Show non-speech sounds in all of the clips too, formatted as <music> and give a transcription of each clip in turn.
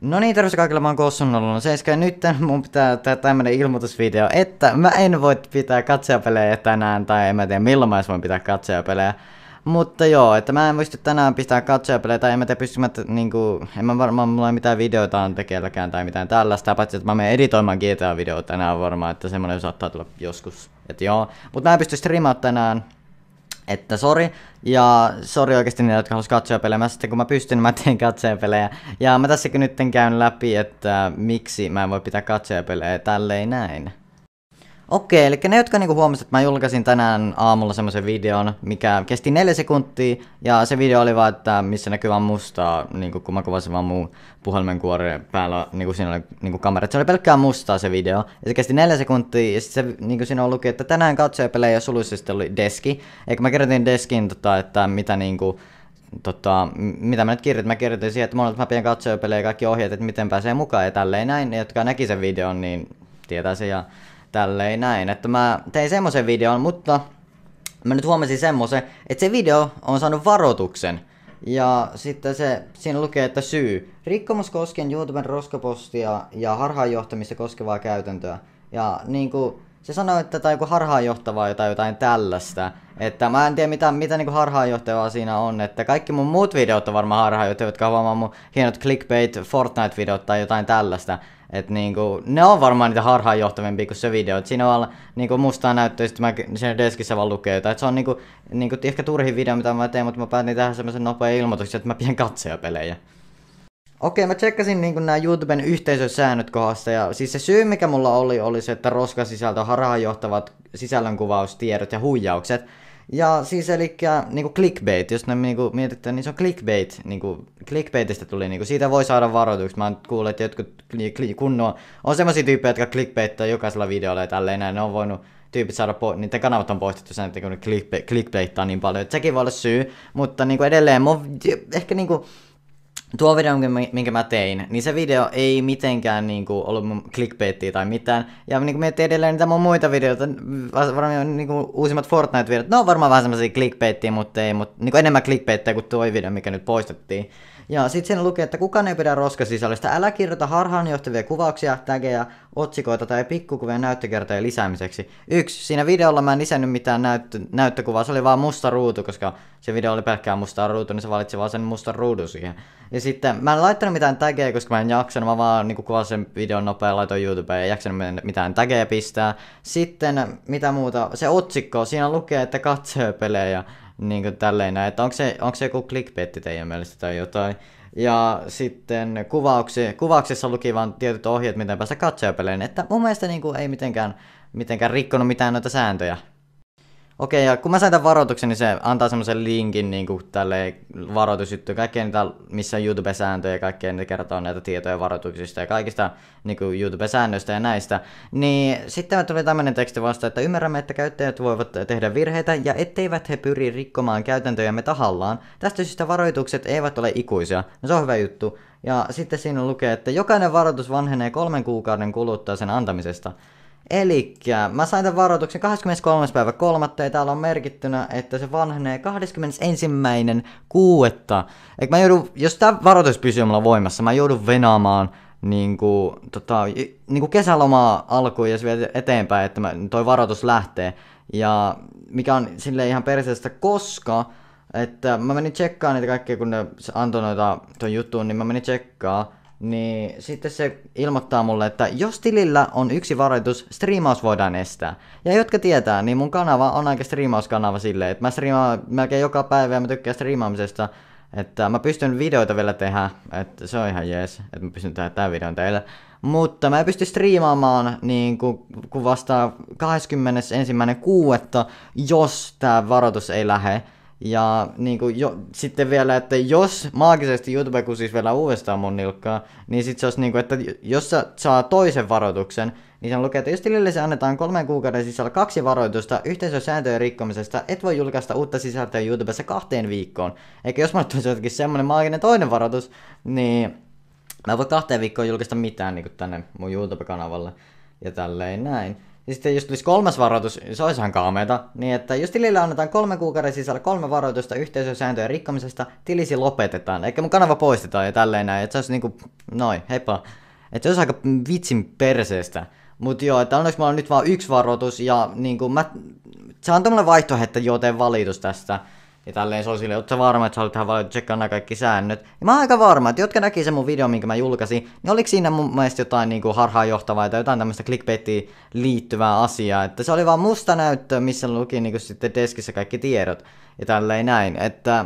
No niin, terveys kaikille, mä oon Kossun 07 nyt mun pitää tehdä tämmönen ilmoitusvideo, että mä en voi pitää katsojapelejä tänään, tai en mä tiedä milloin mä voin pitää katsojapelejä. Mutta joo, että mä en pysty tänään pitää katsojapelejä, tai en mä tiedä pystymättä niinku, en mä varmaan mulla ei mitään videoita on tekelläkään tai mitään tällaista, paitsi että mä menen editoimaan gta videoita tänään varmaan, että semmonen saattaa tulla joskus. Että joo, mutta mä en pysty striimaamaan tänään, että sori. Ja sori oikeasti niille, jotka haluaisivat katsoa pelejä. Mä sitten kun mä pystyn, niin mä teen katsoja pelejä. Ja mä tässäkin nyt käyn läpi, että miksi mä en voi pitää katsoja pelejä tälleen näin. Okei, eli ne, jotka niinku huomasivat, että mä julkaisin tänään aamulla semmoisen videon, mikä kesti neljä sekuntia, ja se video oli vaan, että missä näkyy vaan mustaa, niinku kun mä kuvasin vaan mun puhelimenkuoren päällä, niinku siinä oli niinku kamera, se oli pelkkää mustaa se video, ja se kesti neljä sekuntia, ja sitten se niinku siinä luki, että tänään katsojapelejä suluissa sitten oli deski, eikä mä kirjoitin deskin, tota, että mitä niinku, tota, mitä mä nyt kirjoitin, mä kirjoitin siihen, että monet mä pidän katsojapelejä kaikki ohjeet, että miten pääsee mukaan ja tälleen näin, Ne, jotka näki sen videon, niin tietää se, ja tälleen näin. Että mä tein semmoisen videon, mutta mä nyt huomasin semmoisen, että se video on saanut varoituksen. Ja sitten se, siinä lukee, että syy. Rikkomus koskien YouTuben roskapostia ja harhaanjohtamista koskevaa käytäntöä. Ja niinku, se sanoi, että tai joku harhaanjohtavaa tai jotain tällaista. Että mä en tiedä mitä, mitä niinku harhaanjohtavaa siinä on, että kaikki mun muut videot on varmaan harhaanjohtavia, jotka on vaan mun hienot clickbait Fortnite-videot tai jotain tällaista. Et niinku, ne on varmaan niitä harhaanjohtavimpia kuin se video. Että siinä on alla, niinku mustaa näyttöä, sitten mä siinä deskissä vaan lukee jotain. Et se on niinku, niinku ehkä turhi video, mitä mä teen, mutta mä päätin tähän semmoisen nopean ilmoituksen, että mä pidän katsoja pelejä. Okei, mä tsekkasin niin nämä YouTuben yhteisösäännöt kohdasta, ja siis se syy, mikä mulla oli, oli se, että roskasisältö, harhaanjohtavat sisällönkuvaustiedot ja huijaukset. Ja siis eli niin clickbait, jos ne niin mietitään, niin se on clickbait. Niin kuin, clickbaitista tuli, niin kuin, siitä voi saada varoituksia, Mä kuulen, että jotkut kunnoa on sellaisia tyyppejä, jotka clickbaittaa jokaisella videolla ja tälleen näin. Ne on voinut tyypit saada, po- niitä kanavat on poistettu sen, että kun ne clickbaittaa niin paljon. että sekin voi olla syy, mutta niin kuin edelleen, mun, ehkä niin kuin, tuo video, minkä mä tein, niin se video ei mitenkään niinku ollut mun clickbaitia tai mitään. Ja kuin niinku miettii edelleen niitä mun muita videoita, varmaan niinku uusimmat Fortnite-videot, ne on varmaan vähän semmoisia clickbaitia, mutta ei, mutta kuin niinku enemmän clickbaitia kuin tuo video, mikä nyt poistettiin. Ja sitten siinä lukee, että kukaan ei pidä roskasisällöstä. Älä kirjoita harhaanjohtavia kuvauksia, tägejä, otsikoita tai pikkukuvia näyttökertojen lisäämiseksi. Yksi, siinä videolla mä en lisännyt mitään näyttö, näyttökuvaa, se oli vaan musta ruutu, koska se video oli pelkkää musta ruutu, niin se valitsi vaan sen mustan ruudun siihen. Ja sitten mä en laittanut mitään tägejä, koska mä en jaksanut, mä vaan niin kuvasin sen videon nopea laitoin YouTubeen ja jaksanut mitään tägejä pistää. Sitten mitä muuta, se otsikko, siinä lukee, että katsoo pelejä niin kuin tälleen näin, että onko se, onko se joku clickbait teidän mielestä tai jotain. Ja sitten kuvauksi, kuvauksessa luki vaan tietyt ohjeet, miten päästä katsojapeleihin. Että mun mielestä niin kuin ei mitenkään, mitenkään rikkonut mitään noita sääntöjä. Okei, ja kun mä sain tämän varoituksen, niin se antaa semmoisen linkin niin kuin tälle varoitusjuttuun. Kaikkeen niitä, missä on YouTube-sääntöjä ja kaikkeen niitä kertoo näitä tietoja varoituksista ja kaikista niin kuin YouTube-säännöistä ja näistä. Niin sitten mä tuli tämmöinen teksti vasta, että ymmärrämme, että käyttäjät voivat tehdä virheitä ja etteivät he pyri rikkomaan käytäntöjämme tahallaan. Tästä syystä varoitukset eivät ole ikuisia. No se on hyvä juttu. Ja sitten siinä lukee, että jokainen varoitus vanhenee kolmen kuukauden kuluttua sen antamisesta. Eli mä sain tämän varoituksen 23. päivä 3. ja täällä on merkittynä, että se vanhenee 21.6. Eli mä joudun, jos tämä varoitus pysyy mulla voimassa, mä joudun venaamaan niinku, tota, niinku kesälomaa alkuun ja vielä eteenpäin, että mä, toi varoitus lähtee. Ja mikä on sille ihan perseestä, koska että mä menin tsekkaamaan niitä kaikkia, kun ne antoi noita tuon jutun, niin mä menin tsekkaamaan niin sitten se ilmoittaa mulle, että jos tilillä on yksi varoitus, striimaus voidaan estää. Ja jotka tietää, niin mun kanava on aika striimauskanava silleen, että mä striimaan melkein joka päivä ja mä tykkään striimaamisesta. Että mä pystyn videoita vielä tehdä, että se on ihan jees, että mä pystyn tehdä tämän videon teille. Mutta mä en pysty striimaamaan niin kun, kun vasta 21.6. jos tää varoitus ei lähe. Ja niin kuin jo, sitten vielä, että jos maagisesti YouTube kusisi vielä uudestaan mun nilkkaa, niin sitten se olisi niin kuin, että jos sä saa toisen varoituksen, niin sen lukee, että jos tilille se annetaan kolmen kuukauden sisällä kaksi varoitusta yhteisösääntöjen rikkomisesta, et voi julkaista uutta sisältöä YouTubessa kahteen viikkoon. Eikä jos mä tulisi jotenkin semmonen maaginen toinen varoitus, niin mä en voi kahteen viikkoon julkaista mitään niin kuin tänne mun YouTube-kanavalle ja tälleen näin. Ja sitten jos tulisi kolmas varoitus, se olisi ihan kaameeta, niin että jos tilille annetaan kolme kuukauden sisällä kolme varoitusta yhteisösääntöjen rikkomisesta, tilisi lopetetaan, eikä mun kanava poistetaan ja tälleen näin, että se olisi niinku, noin, heippa. Että se olisi aika vitsin perseestä. Mutta joo, että onneksi mulla on nyt vaan yksi varoitus ja niinku mä, se on tämmöinen vaihtoehto, joten valitus tästä. Ja tälleen se oli silleen, ootko varma, että sä olit ihan tsekkaa nämä kaikki säännöt? Ja mä oon aika varma, että jotka näki sen mun video, minkä mä julkaisin, niin oliko siinä mun mielestä jotain niinku harhaanjohtavaa tai jotain tämmöistä clickbaitiin liittyvää asiaa. Että se oli vaan musta näyttö, missä luki kuin niinku sitten deskissä kaikki tiedot ja tälleen näin. Että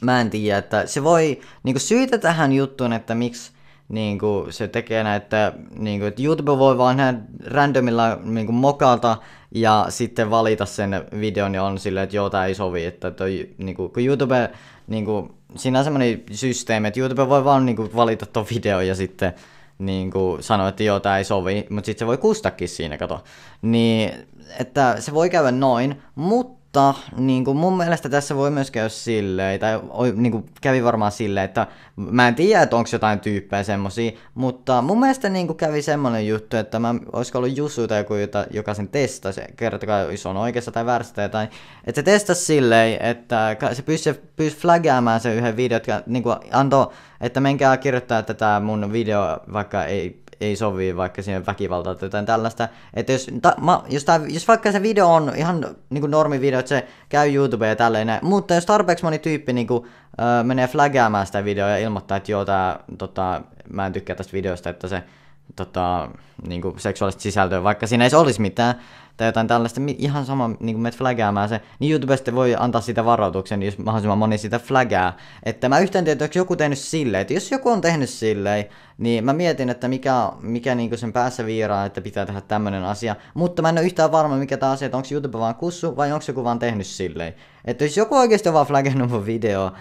mä en tiedä, että se voi, niinku syytä tähän juttuun, että miksi niin kuin se tekee näitä, niin kuin, että YouTube voi vaan ihan randomilla niin kuin mokata ja sitten valita sen videon niin on silleen, että joo, tämä ei sovi. Että toi, niin kuin, kun YouTube, niin kuin, siinä on semmoinen systeemi, että YouTube voi vaan niin kuin, valita tuon videon ja sitten niin kuin, sanoa, että joo, tämä ei sovi, mutta sitten se voi kustakin siinä, kato. Niin, että se voi käydä noin, mutta mutta niin kuin mun mielestä tässä voi myös käydä silleen, tai niin kuin kävi varmaan silleen, että mä en tiedä, että onko jotain tyyppejä semmosia, mutta mun mielestä niin kuin kävi semmonen juttu, että mä olisiko ollut Jussu tai joku, jota, joka sen testasi, kertokaa jos on oikeassa tai väärässä tai että se testasi silleen, että se pystyi, pystyi flaggaamaan sen yhden videon, että niin kuin antoi, että menkää kirjoittaa tätä mun video, vaikka ei ei sovi vaikka siihen väkivaltaan tai jotain tällaista. Että jos, ta, ma, jos, tää, jos vaikka se video on ihan niin normivideo, että se käy YouTubeen ja tälleen mutta jos tarpeeksi moni tyyppi niin kuin, ö, menee flagaamaan sitä videoa ja ilmoittaa, että joo, tää, tota, mä en tykkää tästä videosta, että se tota, niin kuin seksuaalista sisältöä, vaikka siinä ei olisi mitään tai jotain tällaista, ihan sama niin kuin flaggaamaan se, niin YouTubesta voi antaa sitä varoituksen, jos mahdollisimman moni sitä flaggaa. Että mä yhtään tiedä, onko joku tehnyt silleen, että jos joku on tehnyt silleen, niin mä mietin, että mikä, mikä niin sen päässä viiraa, että pitää tehdä tämmöinen asia, mutta mä en ole yhtään varma, mikä tämä asia, että onko YouTube vaan kussu vai onko joku vaan tehnyt silleen. Että jos joku oikeasti on vaan flagannut mun video,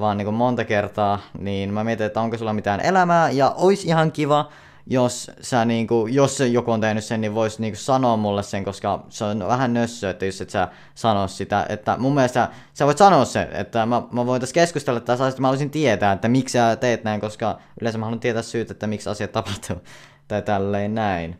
vaan niin monta kertaa, niin mä mietin, että onko sulla mitään elämää, ja olisi ihan kiva, jos, sä niinku, jos joku on tehnyt sen, niin voisi niinku sanoa mulle sen, koska se on vähän nössö, että jos et sä sano sitä. Että mun mielestä sä voit sanoa sen, että mä, mä voin tässä keskustella tässä asiasta, mä haluaisin tietää, että miksi sä teet näin, koska yleensä mä haluan tietää syyt, että miksi asiat tapahtuu. <laughs> Tai tälleen näin.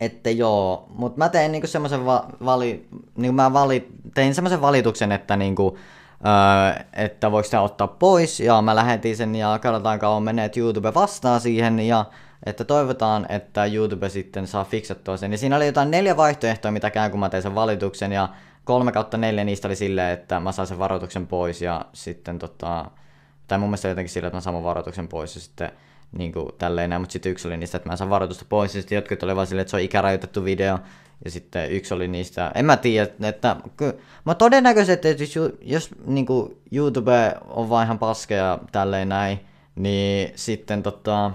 Että joo, mutta mä tein niinku semmoisen va- vali, niinku vali, tein semmoisen valituksen, että niinku, Öö, että voiko sitä ottaa pois, ja mä lähetin sen, ja katsotaan kauan menee, että YouTube vastaa siihen, ja että toivotaan, että YouTube sitten saa fiksattua sen. Ja siinä oli jotain neljä vaihtoehtoa, mitä käy, kun mä tein sen valituksen. Ja kolme kautta neljä niistä oli silleen, että mä saan sen varoituksen pois ja sitten tota... Tai mun mielestä jotenkin silleen, että mä saan varoituksen pois ja sitten niin kuin tälleen näin, mutta sitten yksi oli niistä, että mä saan varoitusta pois, ja sitten jotkut oli vaan silleen, että se on ikärajoitettu video, ja sitten yksi oli niistä, en mä tiedä, että ky- mä todennäköisesti, että jos, jos niin kuin YouTube on vaan ihan paskeja tälleen näin, niin sitten tota,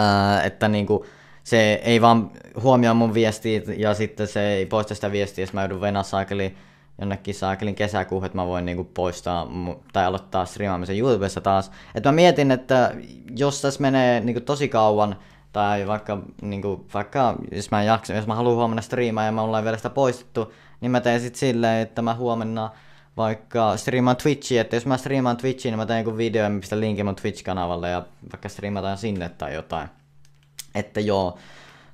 että että kuin niinku se ei vaan huomioi mun viestiä ja sitten se ei poista sitä viestiä, jos mä joudun venaa saakeliin jonnekin saakelin kesäkuuhun, että mä voin niinku poistaa tai aloittaa striimaamisen YouTubessa taas. Et mä mietin, että jos tässä menee niinku tosi kauan, tai vaikka, niinku, vaikka jos mä jaksan, jos mä haluan huomenna striimaa ja mä ollaan vielä sitä poistettu, niin mä teen sitten silleen, että mä huomenna vaikka striimaan Twitchiin, että jos mä striimaan Twitchiin, niin mä teen joku video ja mä pistän linkin mun Twitch-kanavalle ja vaikka striimataan sinne tai jotain. Että joo.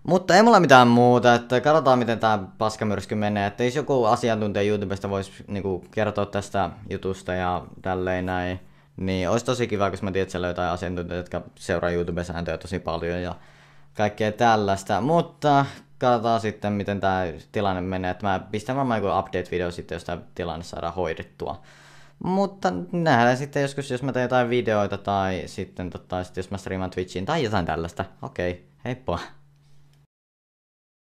Mutta ei mulla mitään muuta, että katsotaan miten tää paskamyrsky menee, että jos joku asiantuntija YouTubesta voisi niinku kertoa tästä jutusta ja tälleen näin, niin olisi tosi kiva, koska mä tiedän, että siellä on jotain asiantuntijoita, jotka seuraa YouTube-sääntöjä tosi paljon ja kaikkea tällaista, mutta katsotaan sitten, miten tämä tilanne menee. Että mä pistän varmaan joku update-video sitten, jos tämä tilanne saadaan hoidettua. Mutta nähdään sitten joskus, jos mä teen jotain videoita tai sitten, tota, sitten jos mä striimaan Twitchiin tai jotain tällaista. Okei, okay, heippa!